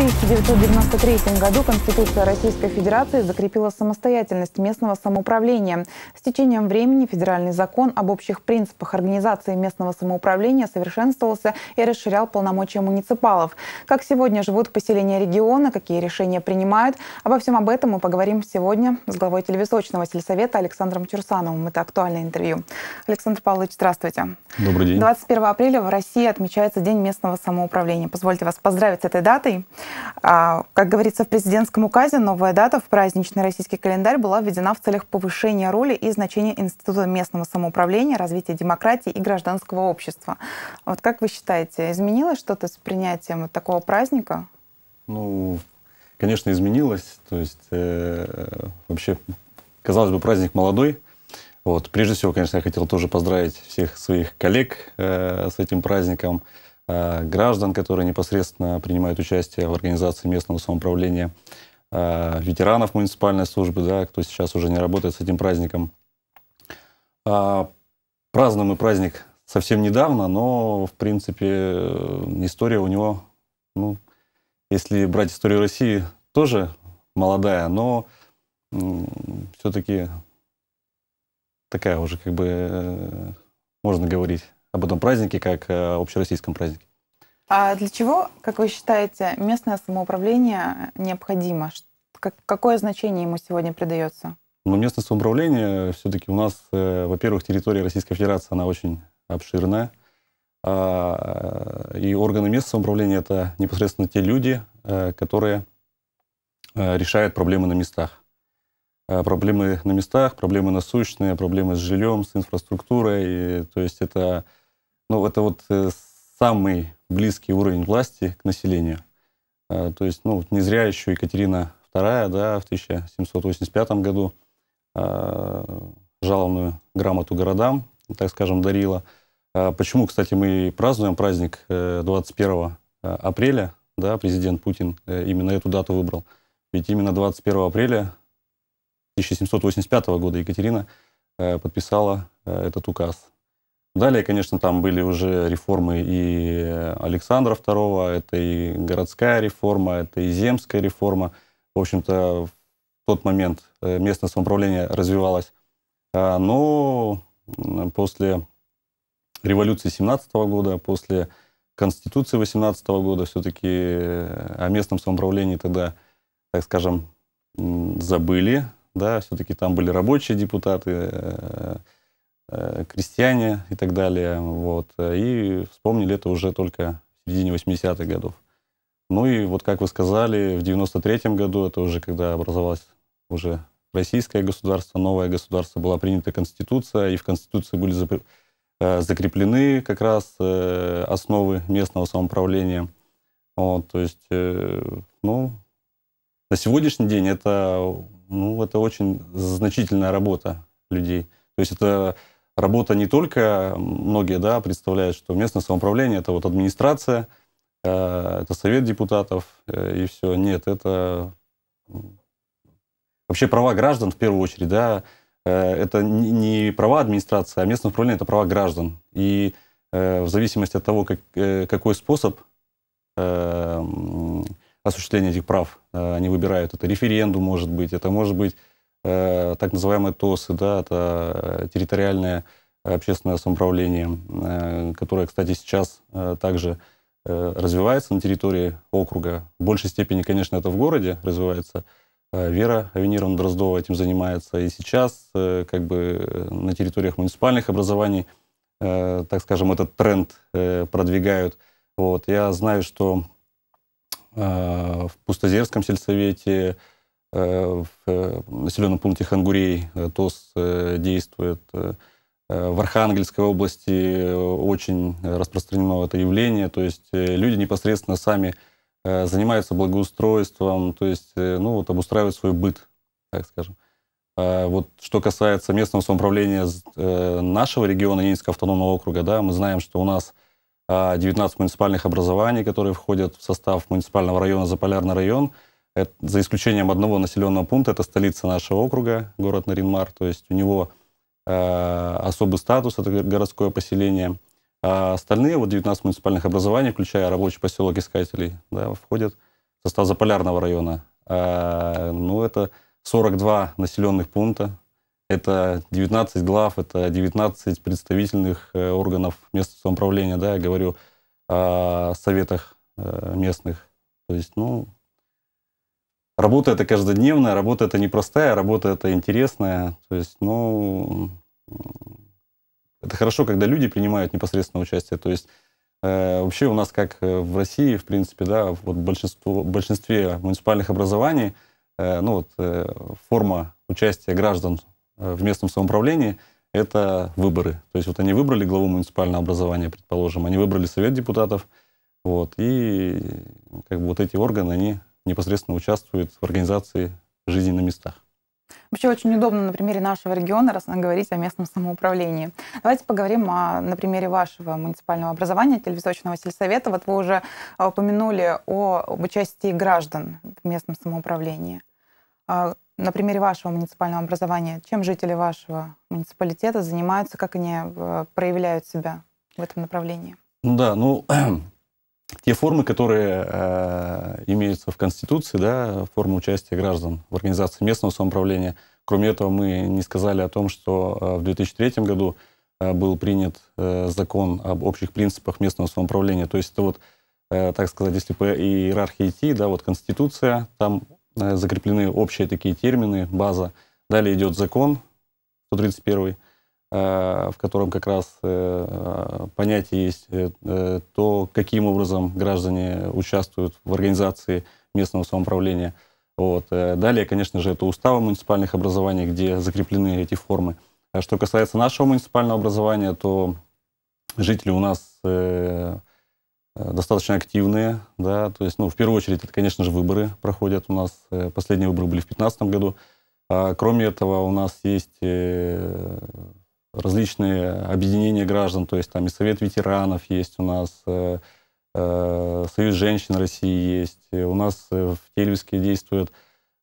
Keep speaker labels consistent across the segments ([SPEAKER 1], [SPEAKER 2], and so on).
[SPEAKER 1] 1993 году Конституция Российской Федерации закрепила самостоятельность местного самоуправления. С течением времени федеральный закон об общих принципах организации местного самоуправления совершенствовался и расширял полномочия муниципалов. Как сегодня живут поселения региона, какие решения принимают, обо всем об этом мы поговорим сегодня с главой телевисочного сельсовета Александром Чурсановым. Это актуальное интервью. Александр Павлович, здравствуйте. Добрый день. 21 апреля в России отмечается День местного самоуправления. Позвольте вас поздравить с этой датой. А, как говорится в президентском указе, новая дата в праздничный российский календарь была введена в целях повышения роли и значения Института местного самоуправления, развития демократии и гражданского общества. Вот как вы считаете, изменилось что-то с принятием вот такого праздника?
[SPEAKER 2] Ну, конечно, изменилось. То есть э, вообще, казалось бы, праздник молодой. Вот. Прежде всего, конечно, я хотел тоже поздравить всех своих коллег э, с этим праздником. Э, граждан, которые непосредственно принимают участие в организации местного самоуправления, э, ветеранов муниципальной службы, да, кто сейчас уже не работает с этим праздником. Э, празднуем мы праздник совсем недавно, но, в принципе, история у него, ну, если брать историю России, тоже молодая, но все-таки такая уже, как бы, можно говорить, а об этом празднике как э, общероссийском празднике.
[SPEAKER 1] А для чего, как вы считаете, местное самоуправление необходимо? Какое значение ему сегодня придается?
[SPEAKER 2] Ну, местное самоуправление все-таки у нас, э, во-первых, территория Российской Федерации, она очень обширная. А, э, и органы местного самоуправления это непосредственно те люди, которые решают проблемы на местах. Э, проблемы на местах, проблемы насущные, проблемы с жильем, с инфраструктурой. И, то есть это, ну, это вот э, самый близкий уровень власти к населению. Э, то есть, ну, не зря еще Екатерина II, да, в 1785 году жалованную грамоту городам, так скажем, дарила. Почему, кстати, мы празднуем праздник 21 апреля, да, президент Путин именно эту дату выбрал. Ведь именно 21 апреля 1785 года Екатерина э, подписала э, этот указ. Далее, конечно, там были уже реформы и Александра II, это и городская реформа, это и земская реформа. В общем-то, в тот момент э, местное самоуправление развивалось. А, но после революции 17 года, после Конституции 18 года все-таки о местном самоуправлении тогда, так скажем, забыли, да, все-таки там были рабочие депутаты, э, э, крестьяне и так далее, вот, и вспомнили это уже только в середине 80-х годов. Ну и вот, как вы сказали, в 93-м году, это уже когда образовалось уже российское государство, новое государство, была принята Конституция, и в Конституции были э, закреплены как раз основы местного самоуправления. Вот, то есть, ну, на сегодняшний день это ну, это очень значительная работа людей. То есть это работа не только, многие да, представляют, что местное самоуправление – это вот администрация, э, это совет депутатов э, и все. Нет, это вообще права граждан в первую очередь, да, э, это не права администрации, а местное управление – это права граждан. И в зависимости от того, как, какой способ осуществления этих прав. Э, они выбирают это референдум, может быть, это может быть э, так называемые ТОСы, да, это э, территориальное общественное самоуправление, которое, кстати, сейчас также развивается на территории округа. В большей степени, конечно, это в городе развивается. Вера Авенировна Дроздова этим занимается. И сейчас как бы на территориях муниципальных образований, так скажем, этот тренд продвигают. Вот. Я знаю, что Э, в Пустозерском сельсовете, э, э, в населенном пункте Хангурей ТОС действует. В Архангельской области очень распространено это явление, то есть люди непосредственно сами занимаются благоустройством, то есть, ну, вот обустраивают свой быт, так скажем. А вот что касается местного самоуправления нашего региона, Ненецкого автономного округа, да, мы знаем, что у нас 19 а, муниципальных образований, которые входят в состав муниципального района Заполярный район. Это, за исключением одного населенного пункта, это столица нашего округа, город Наринмар. То есть у него э, особый статус, это городское поселение. А остальные, вот 19 муниципальных образований, включая рабочий поселок Искателей, да, входят в состав Заполярного района. А, ну, это 42 населенных пункта, это 19 глав, это 19 представительных э, органов местного самоуправления, да, я говорю о советах э, местных. То есть, ну, работа это каждодневная, работа это непростая, работа это интересная. То есть, ну, это хорошо, когда люди принимают непосредственное участие. То есть, э, вообще у нас, как в России, в принципе, да, вот большинство, в большинстве муниципальных образований, ну, вот форма участия граждан Э, в местном самоуправлении, это выборы. То есть вот они выбрали главу муниципального образования, предположим, они выбрали совет депутатов, вот, и как бы вот эти органы, они непосредственно участвуют в организации жизни на местах.
[SPEAKER 1] Вообще очень удобно на примере нашего региона говорить о местном самоуправлении. Давайте поговорим о, на примере вашего муниципального образования, телевизочного сельсовета. Вот вы уже э, упомянули о участии граждан в местном самоуправлении. А, на примере вашего муниципального образования, чем жители вашего муниципалитета занимаются, как они э, проявляют себя в этом направлении?
[SPEAKER 2] Ну да, ну, те формы, которые э, имеются в Конституции, да, формы участия граждан в организации местного самоуправления. Кроме этого, мы не сказали о том, что э, в 2003 году э, был принят закон об общих принципах местного самоуправления. То есть это вот, так сказать, если по иерархии идти, да, вот Конституция, там Э, закреплены общие такие термины, база. Далее идет закон 131, э, в котором как раз э, понятие есть то, каким образом граждане участвуют в организации местного самоуправления. Вот. Далее, конечно же, это уставы муниципальных образований, где закреплены эти формы. А что касается нашего муниципального образования, то жители у нас Э, достаточно активные, да, то есть, ну, в первую очередь, это, конечно же, выборы проходят у нас. Э, последние выборы были в 2015 году. А кроме этого, у нас есть э, различные объединения граждан, то есть там и Совет ветеранов есть у нас, Союз женщин России есть. У нас в Тельвиске действует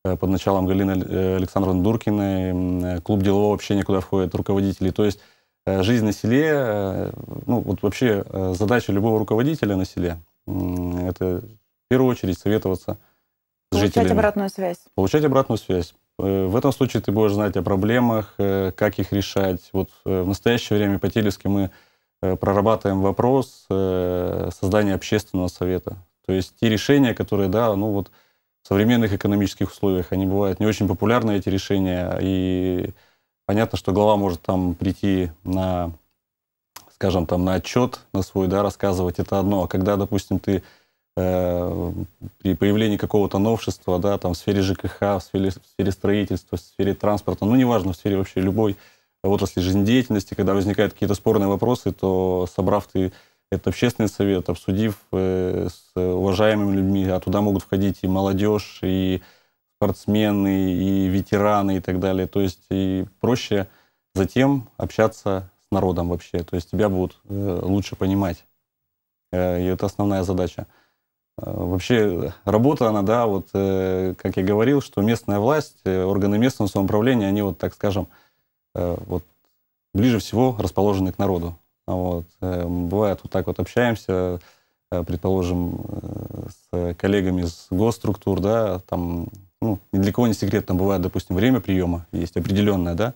[SPEAKER 2] под началом Галины Александровны Дуркиной клуб делового общения, куда входят руководители. То есть Э, жизнь на селе, э, ну вот вообще э, задача любого руководителя на селе, это в первую очередь советоваться с Получать жителями. обратную связь. Получать обратную связь. В этом случае ты будешь знать о проблемах, как их решать. Вот в настоящее время по Телевске мы прорабатываем вопрос создания общественного совета. То есть те решения, которые, да, ну вот в современных экономических условиях, они бывают не очень популярны, эти решения, и Понятно, что глава может там прийти на, скажем, там на отчет, на свой, да, рассказывать, это одно. А когда, допустим, ты э, при появлении какого-то новшества, да, там в сфере ЖКХ, в сфере, в сфере строительства, в сфере транспорта, ну, неважно, в сфере вообще любой отрасли жизнедеятельности, когда возникают какие-то спорные вопросы, то собрав ты это общественный совет, обсудив э, с уважаемыми людьми, а туда могут входить и молодежь, и спортсмены, и ветераны и так далее. То есть и проще затем общаться с народом вообще. То есть тебя будут э, лучше понимать. Э, и это основная задача. Э, вообще работа, она, да, вот, как я говорил, что местная власть, органы местного самоуправления, они вот, так скажем, вот ближе всего расположены к народу. Вот. Бывает вот так вот общаемся, предположим, с коллегами из госструктур, да, там ну, ни для кого не секрет, там бывает, допустим, время приема есть определенное, да,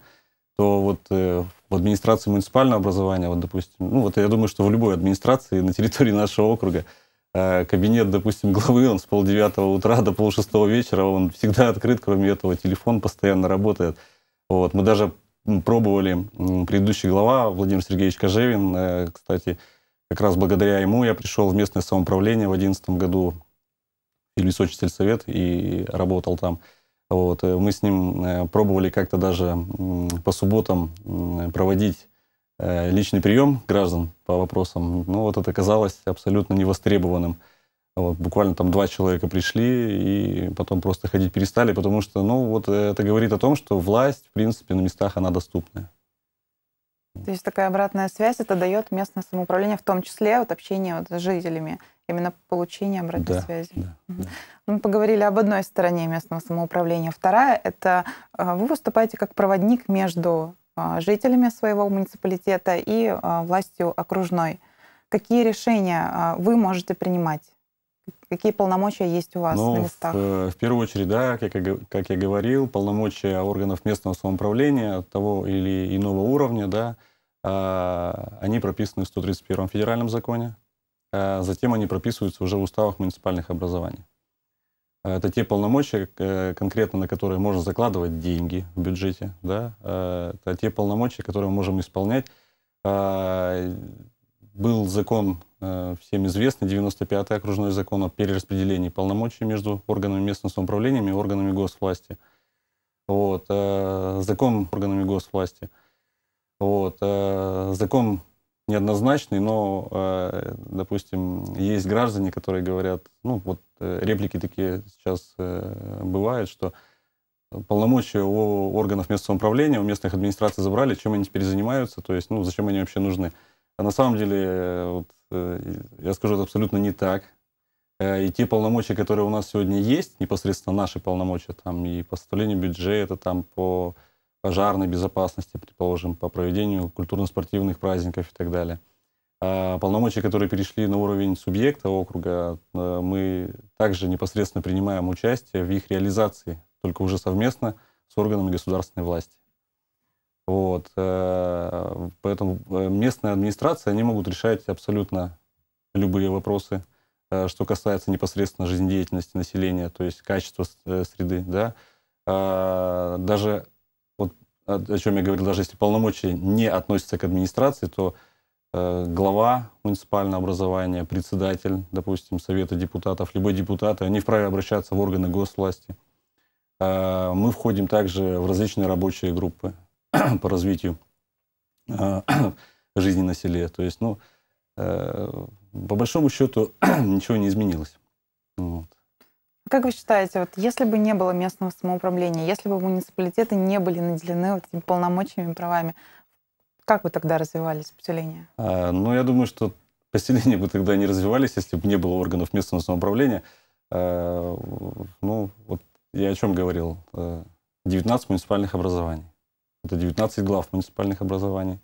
[SPEAKER 2] то вот э, в администрации муниципального образования, вот, допустим, ну, вот я думаю, что в любой администрации на территории нашего округа э, кабинет, допустим, главы, он с полдевятого утра до полшестого вечера, он всегда открыт, кроме этого, телефон постоянно работает. Вот, мы даже пробовали, предыдущий глава Владимир Сергеевич Кожевин, э, кстати, как раз благодаря ему я пришел в местное самоуправление в 2011 году, или Сочи совет и работал там. Вот. Э, мы с ним э, пробовали как-то даже по субботам проводить э, личный прием граждан по вопросам. Но ну, вот это казалось абсолютно невостребованным. Вот, буквально там два человека пришли и потом просто ходить перестали, потому что, ну, вот это говорит о том, что власть, в принципе, на местах она доступная.
[SPEAKER 1] То есть такая обратная связь, это дает местное самоуправление, в том числе вот общение вот с жителями, именно получение обратной да, связи. Да, да. Ну, мы поговорили об одной стороне местного самоуправления. Вторая – это э, вы выступаете как проводник между э, жителями своего муниципалитета и э, властью окружной. Какие решения вы можете принимать? Какие полномочия есть у вас Но ну, на местах? В,
[SPEAKER 2] э, в первую очередь, да, как я, как я говорил, полномочия органов местного самоуправления того или иного уровня, да, а, они прописаны в 131 федеральном законе, а затем они прописываются уже в уставах муниципальных образований. А это те полномочия, э, конкретно на которые можно закладывать деньги в бюджете. Да? А это те полномочия, которые мы можем исполнять. Был закон Э, всем известный 95-й окружной закон о перераспределении полномочий между органами местного самоуправления и органами госвласти. Вот, э, закон органами госвласти. Вот, э, закон неоднозначный, но, допустим, есть граждане, которые говорят, ну вот реплики такие сейчас бывают, что полномочия у органов местного самоуправления, у местных администраций забрали, чем они теперь занимаются, то есть, ну, зачем они вообще нужны. А на самом деле, вот, Э, я скажу, это абсолютно не так. Э, и те полномочия, которые у нас сегодня есть, непосредственно наши полномочия, там и по составлению бюджета, там по пожарной безопасности, предположим, по проведению культурно-спортивных праздников и так далее. А полномочия, которые перешли на уровень субъекта округа, э, мы также непосредственно принимаем участие в их реализации, только уже совместно с органами государственной власти. Вот, э, поэтому э, местная администрация, они могут решать абсолютно любые вопросы, э, что касается непосредственно жизнедеятельности населения, то есть качества среды, да. А, даже, вот о чем я говорил, даже если полномочия не относятся к администрации, то глава муниципального образования, председатель, допустим, Совета депутатов, любой депутат, они вправе обращаться в органы госвласти. А, мы входим также в различные рабочие группы. по развитию э, жизни на селе. То есть, ну, э, по большому счету ничего не изменилось. Вот.
[SPEAKER 1] Как вы считаете, вот если бы не было местного самоуправления, если бы муниципалитеты не были наделены вот этими полномочиями правами, как бы тогда развивались поселения?
[SPEAKER 2] А, ну, я думаю, что поселения бы тогда не развивались, если бы не было органов местного самоуправления. А, ну, вот я о чем говорил. 19 муниципальных образований. Это 19 глав муниципальных образований.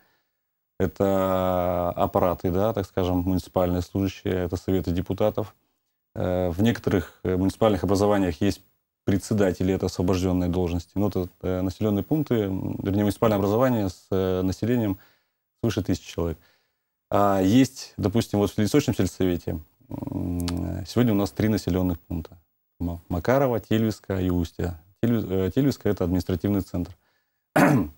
[SPEAKER 2] Это аппараты, да, так скажем, муниципальные служащие, это советы депутатов. Э, в некоторых э, муниципальных образованиях есть председатели, это освобожденные должности. Но ну, это э, населенные пункты, вернее, муниципальное образование с населением свыше тысячи человек. А есть, допустим, вот в Лесочном сельсовете, сегодня у нас три населенных пункта. Макарова, Тельвиска и Устья. Тельвиска — это административный центр.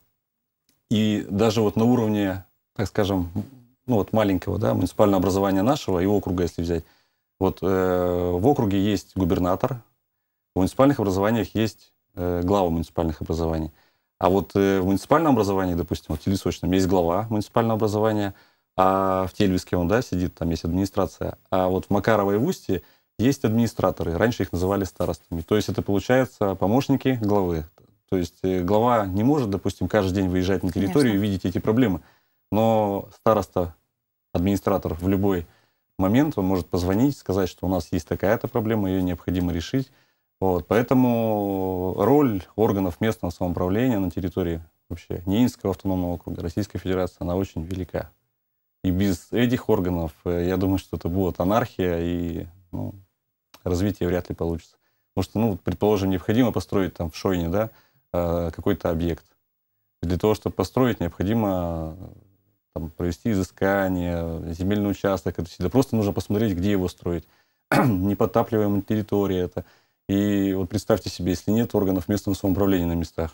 [SPEAKER 2] И даже вот на уровне, так скажем, ну вот маленького, да, муниципального образования нашего и округа, если взять, вот э, в округе есть губернатор, в муниципальных образованиях есть э, глава муниципальных образований. А вот э, в муниципальном образовании, допустим, вот в Телесочном есть глава муниципального образования, а в Тельвиске он, да, сидит, там есть администрация. А вот в Макарово и в Устье есть администраторы. Раньше их называли старостами. То есть это, получается, помощники главы. То есть э, глава не может, допустим, каждый день выезжать на территорию Конечно. и видеть эти проблемы. Но староста, администратор в любой момент, он может позвонить, сказать, что у нас есть такая-то проблема, ее необходимо решить. Вот. Поэтому роль органов местного самоуправления на территории вообще Нинского автономного округа Российской Федерации, она очень велика. И без этих органов, э, я думаю, что это будет анархия, и ну, развитие вряд ли получится. Потому что, ну, предположим, необходимо построить там в Шойне, да, Э, какой-то объект. Для того, чтобы построить, необходимо там, провести изыскание, земельный участок. Это всегда просто нужно посмотреть, где его строить. Непотапливаемая территория это. И вот представьте себе, если нет органов местного самоуправления на местах,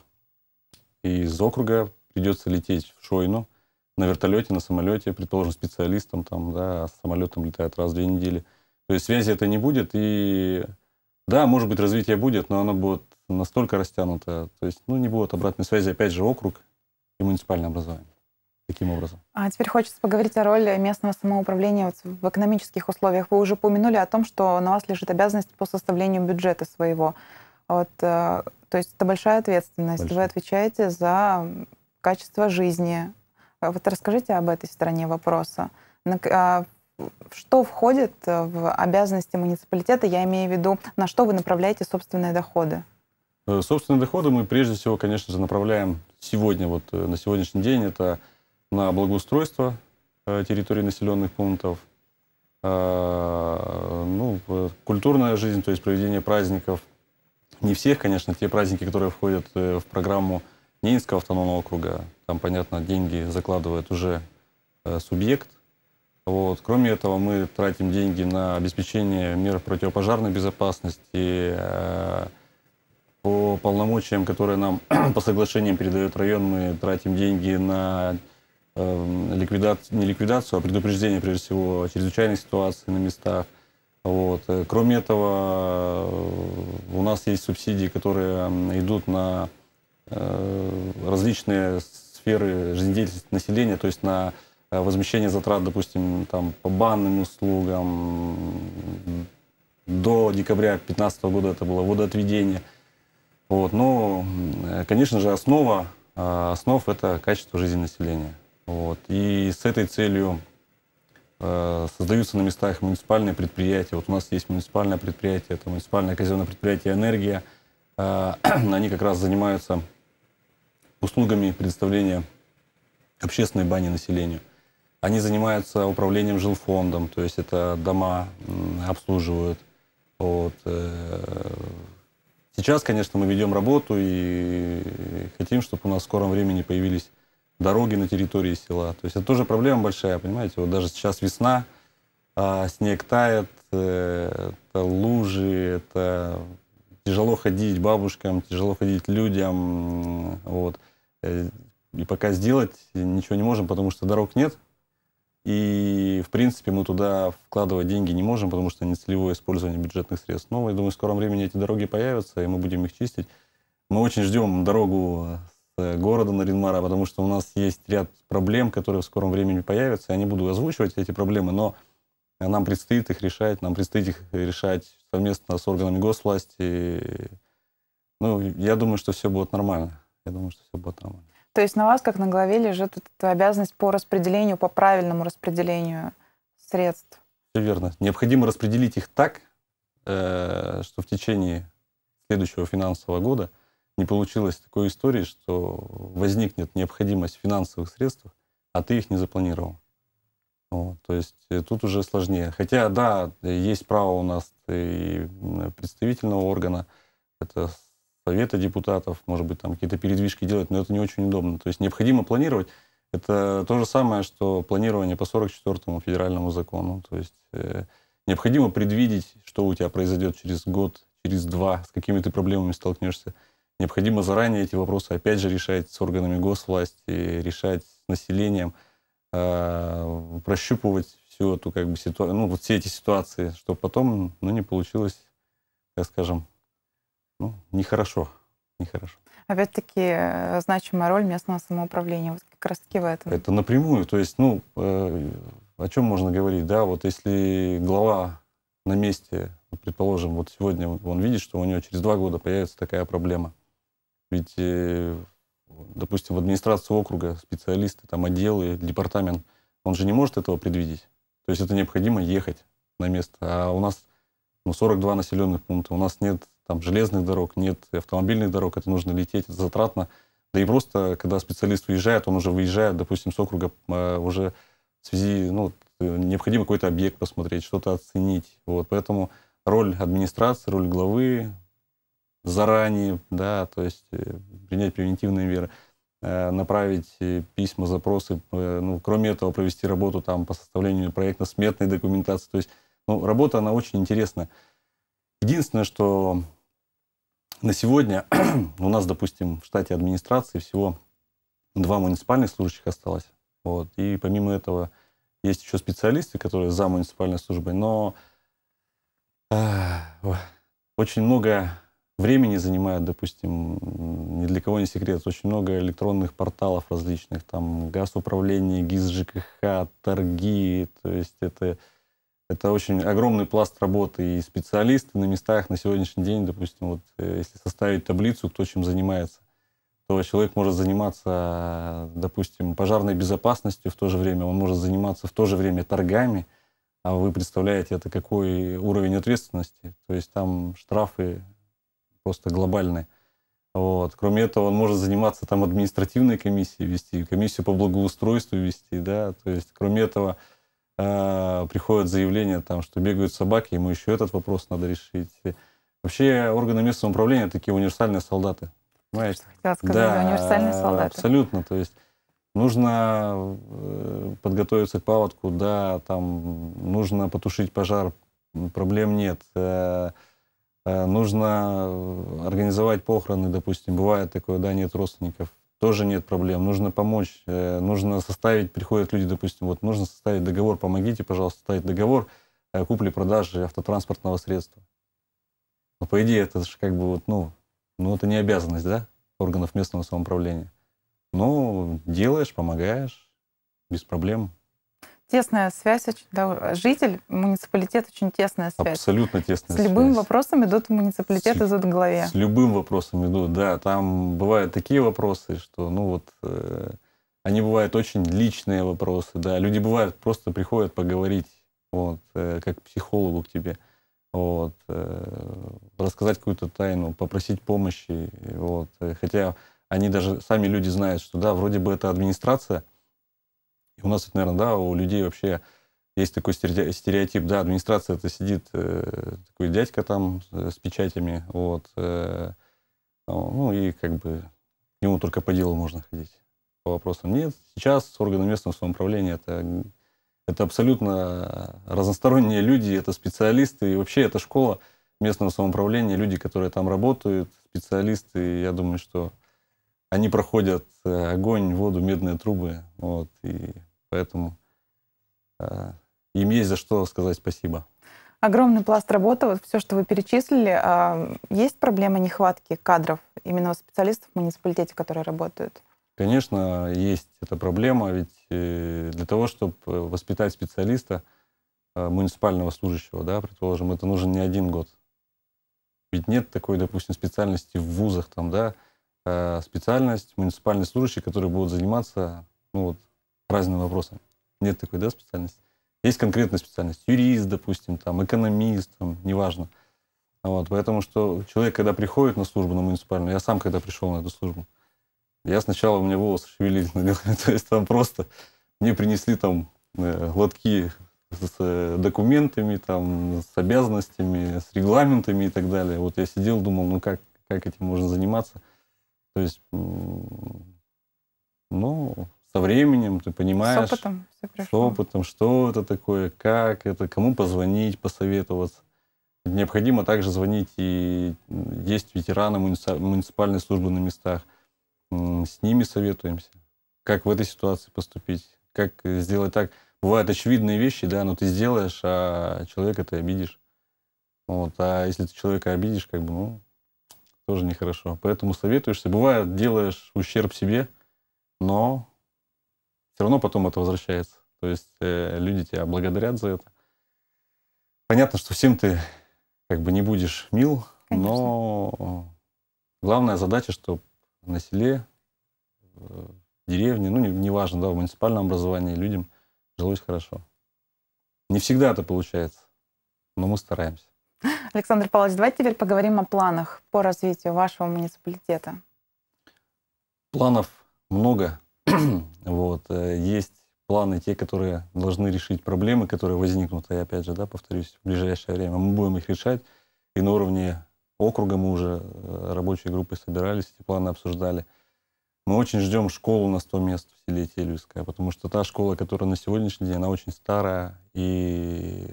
[SPEAKER 2] и из округа придется лететь в Шойну на вертолете, на самолете, предположим, специалистом там, да, с самолетом летает раз в две недели. То есть связи это не будет, и да, может быть, развитие будет, но оно будет настолько растянутая, то есть, ну, не будет обратной связи, опять же, округ и муниципальное образование таким образом.
[SPEAKER 1] А теперь хочется поговорить о роли местного самоуправления вот в экономических условиях. Вы уже упомянули о том, что на вас лежит обязанность по составлению бюджета своего. Вот, э, то есть это большая ответственность. Большая. Вы отвечаете за качество жизни. А вот расскажите об этой стороне вопроса. А, что входит в обязанности муниципалитета? Я имею в виду, на что вы направляете собственные доходы?
[SPEAKER 2] Э, собственные доходы мы прежде всего, конечно же, направляем сегодня, вот э, на сегодняшний день, это на благоустройство э, территории населенных пунктов, ну, культурная жизнь, то есть проведение праздников. Не всех, конечно, те праздники, которые входят в программу Ненецкого автономного округа, там, понятно, деньги закладывает уже субъект. Вот. Кроме этого, мы тратим деньги на обеспечение мер противопожарной безопасности, по полномочиям, которые нам по соглашениям передает район, мы тратим деньги на э, эм, ликвидацию, не ликвидацию, а предупреждение, прежде всего, чрезвычайной ситуации на местах. Вот. Э, кроме этого, э, у нас есть субсидии, которые эм, идут на э, различные сферы жизнедеятельности населения, то есть на э, возмещение затрат, допустим, там, по банным услугам. До декабря 2015 года это было водоотведение – вот, но, конечно же, основа а, основ – это качество жизни населения. Вот, и с этой целью а, создаются на местах муниципальные предприятия. Вот у нас есть муниципальное предприятие, это муниципальное казенное предприятие «Энергия». А, они как раз занимаются услугами предоставления общественной бани населению. Они занимаются управлением жилфондом, то есть это дома обслуживают, вот, э, Сейчас, конечно, мы ведем работу и хотим, чтобы у нас в скором времени появились дороги на территории села. То есть это тоже проблема большая, понимаете? Вот даже сейчас весна, а снег тает, э, это лужи, это тяжело ходить бабушкам, тяжело ходить людям, вот. Э, и пока сделать ничего не можем, потому что дорог нет. И, в принципе, мы туда вкладывать деньги не можем, потому что не целевое использование бюджетных средств. Но, я думаю, в скором времени эти дороги появятся, и мы будем их чистить. Мы очень ждем дорогу с города Наринмара, потому что у нас есть ряд проблем, которые в скором времени появятся. Я не буду озвучивать эти проблемы, но нам предстоит их решать, нам предстоит их решать совместно с органами госвласти. Ну, я думаю, что все будет нормально. Я думаю, что все будет
[SPEAKER 1] нормально. То есть на вас, как на главе, лежит эта обязанность по распределению, по правильному распределению средств.
[SPEAKER 2] Все верно. Необходимо распределить их так, э, что в течение следующего финансового года не получилось такой истории, что возникнет необходимость в финансовых средств, а ты их не запланировал. Вот, то есть э, тут уже сложнее. Хотя, да, есть право у нас и представительного органа, это совета депутатов, может быть, там какие-то передвижки делать, но это не очень удобно. То есть необходимо планировать. Это то же самое, что планирование по 44-му федеральному закону. То есть э, необходимо предвидеть, что у тебя произойдет через год, через два, с какими ты проблемами столкнешься. Необходимо заранее эти вопросы опять же решать с органами госвласти, решать с населением, э, прощупывать всю эту как бы ситуацию, ну вот все эти ситуации, чтобы потом, ну не получилось, так скажем, ну, нехорошо,
[SPEAKER 1] нехорошо. Опять-таки, э, значимая роль местного самоуправления, вот как раз-таки в этом. Это
[SPEAKER 2] напрямую, то есть, ну, э, о чем можно говорить, да, вот если глава на месте, предположим, вот сегодня он видит, что у него через два года появится такая проблема, ведь, э, допустим, в администрацию округа специалисты, там, отделы, департамент, он же не может этого предвидеть, то есть это необходимо ехать на место, а у нас ну, 42 населенных пункта, у нас нет там железных дорог, нет автомобильных дорог, это нужно лететь, это затратно. Да и просто, когда специалист уезжает, он уже выезжает, допустим, с округа э, уже в связи, ну, э, необходимо какой-то объект посмотреть, что-то оценить. Вот, поэтому роль администрации, роль главы заранее, да, то есть э, принять превентивные меры, направить письма, запросы, ну, кроме этого провести работу там по составлению проектно-сметной документации. То есть, ну, работа, она очень интересная. Единственное, что на сегодня ну, у нас, допустим, в штате администрации всего два муниципальных служащих осталось. Вот. И помимо этого есть еще специалисты, которые за муниципальной службой, но э, очень много времени занимает, допустим, ни для кого не секрет, очень много электронных порталов различных, там газ управление, ГИС ЖКХ, торги, то есть это это очень огромный пласт работы и специалисты на местах на сегодняшний день, допустим, вот э, если составить таблицу, кто чем занимается, то человек может заниматься, допустим, пожарной безопасностью в то же время, он может заниматься в то же время торгами, а вы представляете, это какой уровень ответственности, то есть там штрафы просто глобальные. Вот. Кроме этого, он может заниматься там административной комиссией вести, комиссию по благоустройству вести, да, то есть кроме этого а, приходят заявления, там, что бегают собаки, ему еще этот вопрос надо решить. Вообще органы местного управления такие универсальные солдаты. Понимаешь? Хотела сказать, да, универсальные солдаты. Абсолютно. То есть нужно э, подготовиться к паводку, да, там нужно потушить пожар, проблем нет. Э, э, нужно организовать похороны, допустим, бывает такое, да, нет родственников, тоже нет проблем. Нужно помочь, э, нужно составить, приходят люди, допустим, вот нужно составить договор, помогите, пожалуйста, составить договор э, купли-продажи автотранспортного средства. Но по идее это же как бы вот, ну, ну это не обязанность, да, органов местного самоуправления. Ну, делаешь, помогаешь, без проблем
[SPEAKER 1] тесная связь, да, житель, муниципалитет очень тесная связь.
[SPEAKER 2] Абсолютно тесная связь. С любым
[SPEAKER 1] связь. вопросом идут в муниципалитет, с, идут в голове. С
[SPEAKER 2] любым вопросом идут, да. Там бывают такие вопросы, что, ну вот, э, они бывают очень личные вопросы, да. Люди бывают, просто приходят поговорить, вот, э, как психологу к тебе, вот, э, рассказать какую-то тайну, попросить помощи, вот. Э, хотя они даже, сами люди знают, что, да, вроде бы это администрация, у нас, это, наверное, да, у людей вообще есть такой стереотип, да, администрация это сидит э, такой дядька там э, с печатями, вот, э, а, ну и как бы к нему только по делу можно ходить по вопросам. Нет, сейчас органы местного самоуправления это это абсолютно разносторонние люди, это специалисты и вообще это школа местного самоуправления, люди, которые там работают, специалисты. Я думаю, что они проходят э, огонь, воду, медные трубы, вот и Поэтому э, им есть за что сказать спасибо.
[SPEAKER 1] Огромный пласт работы, вот все, что вы перечислили. Э, есть проблема нехватки кадров именно у специалистов в муниципалитете, которые работают?
[SPEAKER 2] Конечно, есть эта проблема, ведь э, для того, чтобы э, воспитать специалиста, э, муниципального служащего, да, предположим, это нужен не один год. Ведь нет такой, допустим, специальности в вузах, там, да, специальность, муниципальный служащий, который будет заниматься ну, вот, разные вопросы. Нет такой, да, специальности. Есть конкретная специальность. Юрист, допустим, там, экономист, там, неважно. Вот, поэтому что человек, когда приходит на службу, на муниципальную, я сам когда пришел на эту службу, я сначала, у меня волосы шевелились на голове, то есть там просто мне принесли там э, лотки с э, документами, там, с обязанностями, с регламентами и так далее. Вот я сидел, думал, ну как, как этим можно заниматься? То есть, ну, со временем ты понимаешь... С
[SPEAKER 1] опытом все С
[SPEAKER 2] опытом, что это такое, как это, кому позвонить, посоветоваться. Необходимо также звонить и есть ветераны муниципальной службы на местах. С ними советуемся. Как в этой ситуации поступить, как сделать так. Бывают очевидные вещи, да, но ты сделаешь, а человека ты обидишь. Вот. А если ты человека обидишь, как бы, ну, тоже нехорошо. Поэтому советуешься. Бывает, делаешь ущерб себе, но все равно потом это возвращается. То есть э, люди тебя благодарят за это. Понятно, что всем ты как бы не будешь мил, Конечно. но главная задача, чтобы на селе, э, в деревне, ну, неважно, не, не важно, да, в муниципальном образовании людям жилось хорошо. Не всегда это получается, но мы стараемся.
[SPEAKER 1] Александр Павлович, давайте теперь поговорим о планах по развитию вашего муниципалитета.
[SPEAKER 2] Планов много, вот, э, есть планы те, которые должны решить проблемы, которые возникнут, и опять же, да, повторюсь, в ближайшее время мы будем их решать, и на уровне округа мы уже э, рабочие группы собирались, эти планы обсуждали. Мы очень ждем школу на 100 мест в селе Телюское, потому что та школа, которая на сегодняшний день, она очень старая, и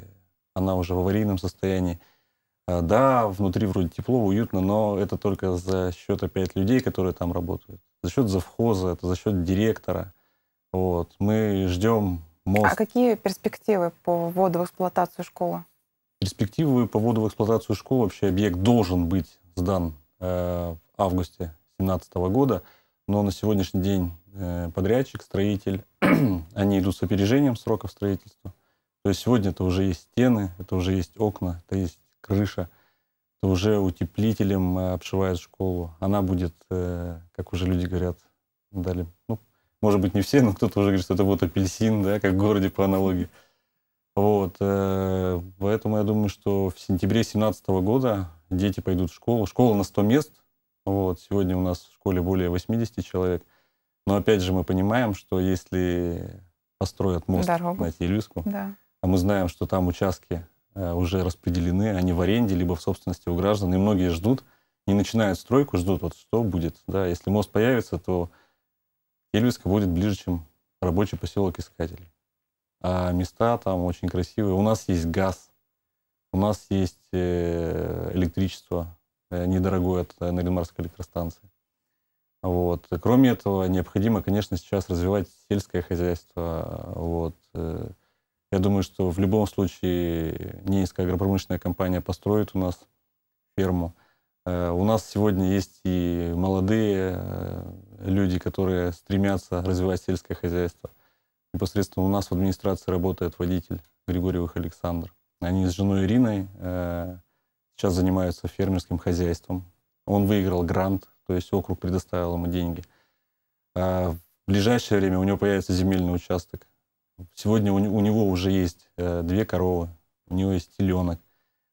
[SPEAKER 2] она уже в аварийном состоянии. Э, да, внутри вроде тепло, уютно, но это только за счет опять людей, которые там работают за счет завхоза, это за счет директора. Вот. Мы ждем мост. А
[SPEAKER 1] какие перспективы по вводу в эксплуатацию школы?
[SPEAKER 2] Перспективы по вводу в эксплуатацию школы вообще объект должен быть сдан э, в августе 2017 года, но на сегодняшний день э, подрядчик, строитель, они идут с опережением сроков строительства. То есть сегодня это уже есть стены, это уже есть окна, это есть крыша – то уже утеплителем э, обшивает школу. Она будет, э, как уже люди говорят, дали, ну, может быть, не все, но кто-то уже говорит, что это будет апельсин, да, как в городе по аналогии. Вот, э, поэтому я думаю, что в сентябре 2017 года дети пойдут в школу. Школа на 100 мест, вот, сегодня у нас в школе более 80 человек. Но опять же мы понимаем, что если построят мост Дорогу. на Тилюску, да. а мы знаем, что там участки Э, уже распределены, они в аренде, либо в собственности у граждан, и многие ждут, не начинают стройку, ждут, вот что будет. Да, если мост появится, то Ельвиска будет ближе, чем рабочий поселок Искателей. А места там очень красивые. У нас есть газ, у нас есть э, электричество э, недорогое от Наринмарской электростанции. Вот. Кроме этого, необходимо, конечно, сейчас развивать сельское хозяйство. Вот. Я думаю, что в любом случае Ненецкая агропромышленная компания построит у нас ферму. Э, у нас сегодня есть и молодые э, люди, которые стремятся развивать сельское хозяйство. Непосредственно у нас в администрации работает водитель Григорьевых Александр. Они с женой Ириной э, сейчас занимаются фермерским хозяйством. Он выиграл грант, то есть округ предоставил ему деньги. А в ближайшее время у него появится земельный участок. Сегодня у, у него уже есть э, две коровы, у него есть теленок.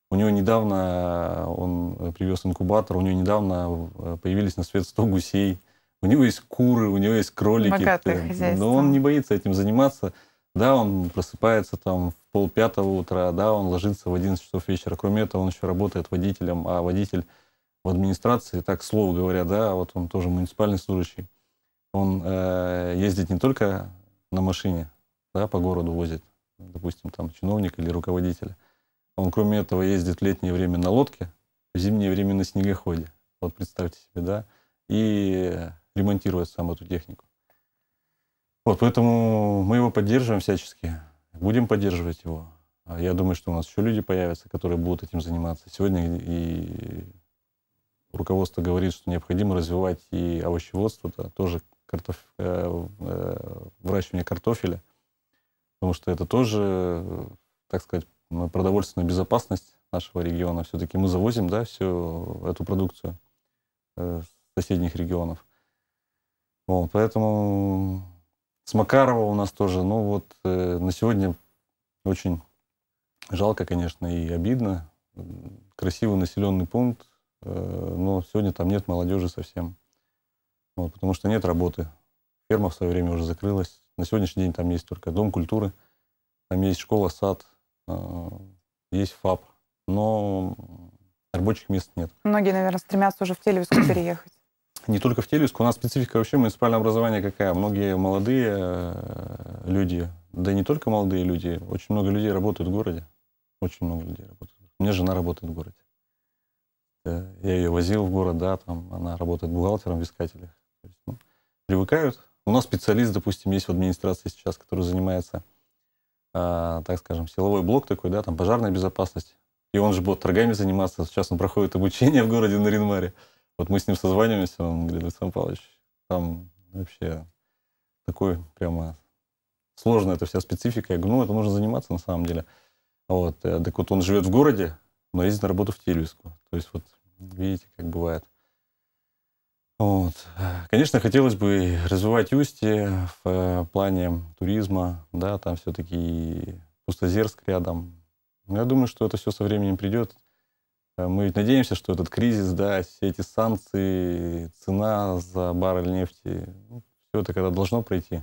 [SPEAKER 2] У него недавно, э, он э, привез инкубатор, у него недавно э, появились на свет 100 гусей. У него есть куры, у него есть кролики. Богатое Но он не боится этим заниматься. Да, он просыпается там в пол утра, да, он ложится в 11 часов вечера. Кроме этого, он еще работает водителем, а водитель в администрации, так слово говоря, да, вот он тоже муниципальный служащий. Он э, ездит не только на машине, да, по городу возит, допустим, там чиновник или руководитель. Он, кроме этого, ездит в летнее время на лодке, в зимнее время на снегоходе. Вот представьте себе, да, и ремонтирует сам эту технику. Вот, поэтому мы его поддерживаем всячески, будем поддерживать его. А я думаю, что у нас еще люди появятся, которые будут этим заниматься. Сегодня и руководство говорит, что необходимо развивать и овощеводство, да, тоже картоф... Э, э, выращивание картофеля потому что это тоже, э, так сказать, продовольственная безопасность нашего региона. Все-таки мы завозим, да, всю эту продукцию э, с соседних регионов. Вот, поэтому с Макарова у нас тоже, ну вот э, на сегодня очень жалко, конечно, и обидно. Красивый населенный пункт, но сегодня там нет молодежи совсем. Вот, потому что нет работы. Ферма в свое время уже закрылась. На сегодняшний день там есть только Дом культуры, там есть школа, сад, а, есть ФАП, но рабочих мест нет.
[SPEAKER 1] Многие, наверное, стремятся уже в Телевизку переехать.
[SPEAKER 2] Не только в Телевизку. У нас специфика вообще муниципального образование какая. Многие молодые э, люди, да и не только молодые люди, очень много людей работают в городе. Очень много людей работают. У меня жена работает в городе. Э, я ее возил в город, да, там она работает бухгалтером в искателях. То есть, ну, привыкают, у нас специалист, допустим, есть в администрации сейчас, который занимается, э, так скажем, силовой блок такой, да, там пожарная безопасность. И он же будет торгами заниматься. Сейчас он проходит обучение в городе Наринмаре. Вот мы с ним созваниваемся, он говорит, Александр Павлович, там вообще такой прямо сложная эта вся специфика. Я говорю, ну, это нужно заниматься на самом деле. Вот. Э, так вот, он живет в городе, но ездит на работу в Тельвиску. То есть вот видите, как бывает. Вот. Конечно, хотелось бы развивать Устье в э, плане туризма, да, там все-таки Пустозерск рядом. Но я думаю, что это все со временем придет. Э, мы ведь надеемся, что этот кризис, да, все эти санкции, цена за баррель нефти, ну, все это когда должно пройти.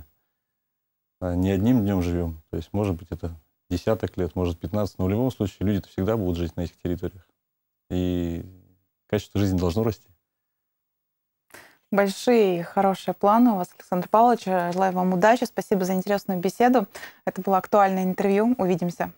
[SPEAKER 2] А не одним днем живем, то есть, может быть, это десяток лет, может, 15, но в любом случае люди всегда будут жить на этих территориях. И качество жизни должно расти
[SPEAKER 1] большие и хорошие планы у вас, Александр Павлович. Желаю вам удачи. Спасибо за интересную беседу. Это было актуальное интервью. Увидимся.